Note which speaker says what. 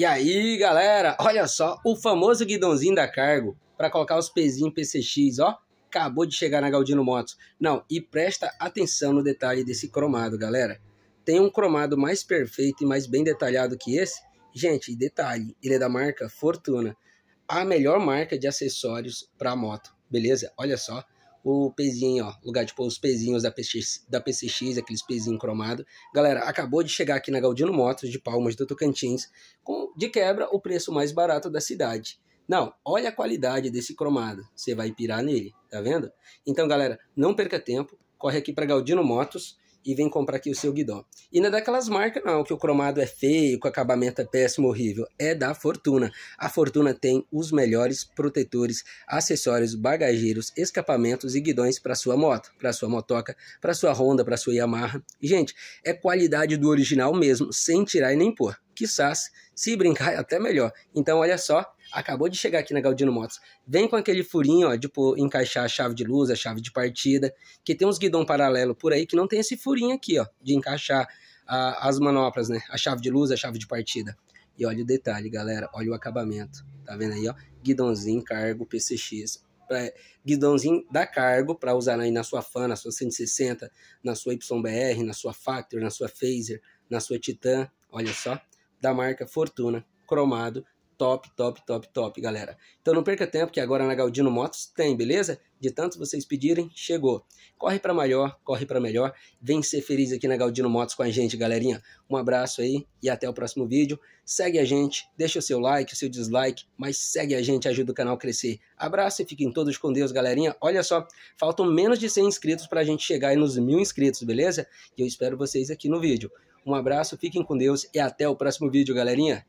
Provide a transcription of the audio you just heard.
Speaker 1: E aí, galera, olha só o famoso guidãozinho da Cargo para colocar os pezinhos PCX, ó. Acabou de chegar na Galdino Motos. Não, e presta atenção no detalhe desse cromado, galera. Tem um cromado mais perfeito e mais bem detalhado que esse? Gente, detalhe, ele é da marca Fortuna, a melhor marca de acessórios para moto, beleza? Olha só, o pezinho, ó, lugar de tipo, pôr os pezinhos da PCX, da PCX aqueles pezinhos cromados. Galera, acabou de chegar aqui na Galdino Motos, de Palmas do Tocantins, com, de quebra, o preço mais barato da cidade. Não, olha a qualidade desse cromado, você vai pirar nele, tá vendo? Então, galera, não perca tempo, corre aqui para Galdino Motos, e vem comprar aqui o seu guidão. E não é daquelas marcas não, que o cromado é feio, que o acabamento é péssimo, horrível. É da Fortuna. A Fortuna tem os melhores protetores, acessórios, bagageiros, escapamentos e guidões para sua moto, para sua motoca, para sua Honda, para sua Yamaha. Gente, é qualidade do original mesmo, sem tirar e nem pôr quizás, se brincar, é até melhor. Então, olha só, acabou de chegar aqui na Galdino Motos. Vem com aquele furinho, ó, de pô, encaixar a chave de luz, a chave de partida, que tem uns guidão paralelo por aí que não tem esse furinho aqui, ó, de encaixar a, as manoplas, né? A chave de luz, a chave de partida. E olha o detalhe, galera, olha o acabamento. Tá vendo aí, ó? Guidãozinho, cargo, PCX. Pra, é, guidãozinho da cargo para usar aí na sua FAN, na sua 160, na sua YBR, na sua Factor, na sua Phaser, na sua Titan. Olha só, da marca Fortuna, cromado, top, top, top, top, galera. Então não perca tempo que agora na Galdino Motos tem, beleza? De tanto vocês pedirem, chegou. Corre para maior, corre para melhor. Vem ser feliz aqui na Galdino Motos com a gente, galerinha. Um abraço aí e até o próximo vídeo. Segue a gente, deixa o seu like, o seu dislike, mas segue a gente, ajuda o canal a crescer. Abraço e fiquem todos com Deus, galerinha. Olha só, faltam menos de 100 inscritos para a gente chegar aí nos mil inscritos, beleza? E eu espero vocês aqui no vídeo. Um abraço, fiquem com Deus e até o próximo vídeo, galerinha.